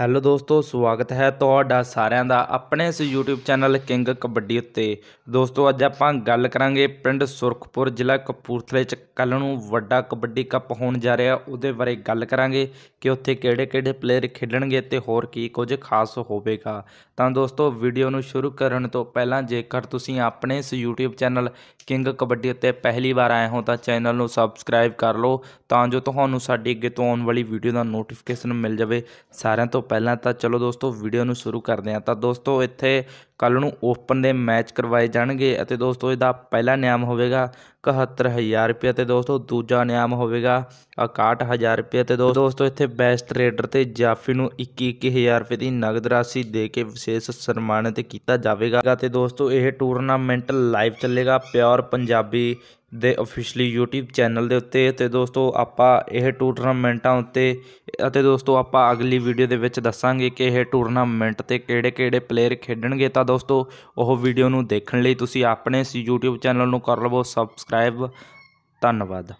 hello ਦੋਸਤੋ ਸਵਾਗਤ ਹੈ ਤੁਹਾਡਾ ਸਾਰਿਆਂ ਦਾ ਆਪਣੇ ਇਸ YouTube ਚੈਨਲ ਕਿੰਗ ਕਬੱਡੀ ਉੱਤੇ ਦੋਸਤੋ ਅੱਜ ਆਪਾਂ ਗੱਲ ਕਰਾਂਗੇ ਪਿੰਡ ਸੁਰਖਪੁਰ ਜ਼ਿਲ੍ਹਾ ਕਪੂਰਥਲੇ 'ਚ ਕੱਲ ਨੂੰ ਵੱਡਾ ਕਬੱਡੀ ਕੱਪ ਹੋਣ ਜਾ ਰਿਹਾ ਉਹਦੇ ਬਾਰੇ ਗੱਲ ਕਰਾਂਗੇ ਕਿ ਉੱਥੇ ਕਿਹੜੇ-ਕਿਹੜੇ ਪਲੇਅਰ ਖੇਡਣਗੇ ਤੇ ਹੋਰ ਕੀ ਕੁਝ ਖਾਸ ਹੋਵੇਗਾ ਤਾਂ ਦੋਸਤੋ ਵੀਡੀਓ ਨੂੰ ਸ਼ੁਰੂ ਕਰਨ ਤੋਂ ਪਹਿਲਾਂ ਜੇਕਰ ਤੁਸੀਂ ਆਪਣੇ ਇਸ YouTube ਚੈਨਲ ਕਿੰਗ ਕਬੱਡੀ ਉੱਤੇ ਪਹਿਲੀ ਵਾਰ ਆਏ ਹੋ ਤਾਂ ਚੈਨਲ ਨੂੰ ਸਬਸਕ੍ਰਾਈਬ ਕਰ ਲਓ ਤਾਂ ਜੋ ਤੁਹਾਨੂੰ ਸਾਡੀ ਅੱਗੇ ਤੋਂ ਆਉਣ ਵਾਲੀ ਵੀਡੀਓ ਦਾ ਨੋਟੀਫਿਕੇਸ਼ਨ ਮਿਲ ਜਾਵੇ ਸਾਰਿਆਂ ਤੋਂ ਪਹਿਲਾਂ ਤਾਂ ਚਲੋ ਦੋਸਤੋ ਵੀਡੀਓ ਨੂੰ ਸ਼ੁਰੂ ਕਰਦੇ ਹਾਂ ਤਾਂ ਦੋਸਤੋ ਇੱਥੇ ਕੱਲ ਨੂੰ ਓਪਨ ਦੇ ਮੈਚ ਕਰਵਾਏ ਜਾਣਗੇ ਅਤੇ ਦੋਸਤੋ ਇਹਦਾ ਪਹਿਲਾ ਨਿਯਮ ਹੋਵੇਗਾ 71000 ਰੁਪਏ ਤੇ ਦੋਸਤੋ ਦੂਜਾ ਨਿਯਮ ਹੋਵੇਗਾ 61000 ਰੁਪਏ ਤੇ ਦੋਸਤੋ ਇੱਥੇ ਬੈਸਟ ਰੇਡਰ ਤੇ ਜਾਫੀ ਨੂੰ 21000 ਰੁਪਏ ਦੀ ਨਗਦ ਰਾਸ਼ੀ ਦੇ ਕੇ ਵਿਸ਼ੇਸ਼ ਸਨਮਾਨਿਤ ਕੀਤਾ ਜਾਵੇਗਾ ਤੇ ਦੋਸਤੋ ਇਹ ਟੂਰਨਾਮੈਂਟ ਲਾਈਵ ਚੱਲੇਗਾ ਪਿਓਰ ਪੰਜਾਬੀ ਦੇ ਆਫੀਸ਼ੀਅਲੀ YouTube ਚੈਨਲ ਦੇ ਉੱਤੇ ਤੇ ਦੋਸਤੋ ਆਪਾਂ ਇਹ ਟੂਰਨਾਮੈਂਟਾਂ ਉੱਤੇ ਅਤੇ ਦੋਸਤੋ ਆਪਾਂ ਅਗਲੀ ਵੀਡੀਓ ਦੇ ਵਿੱਚ ਦੱਸਾਂਗੇ ਕਿ ਇਹ ਟੂਰਨਾਮੈਂਟ ਤੇ ਕਿਹੜੇ-ਕਿਹੜੇ ਪਲੇਅਰ ਖੇਡਣਗੇ ਤਾਂ ਦੋਸਤੋ ਉਹ ਵੀਡੀਓ ਨੂੰ ਦੇਖਣ ਲਈ ਤੁਸੀਂ ਆਪਣੇ YouTube ਚੈਨਲ ਨੂੰ ਕਰ ਲਵੋ ਸਬਸਕ੍ਰਾਈਬ ਧੰਨਵਾਦ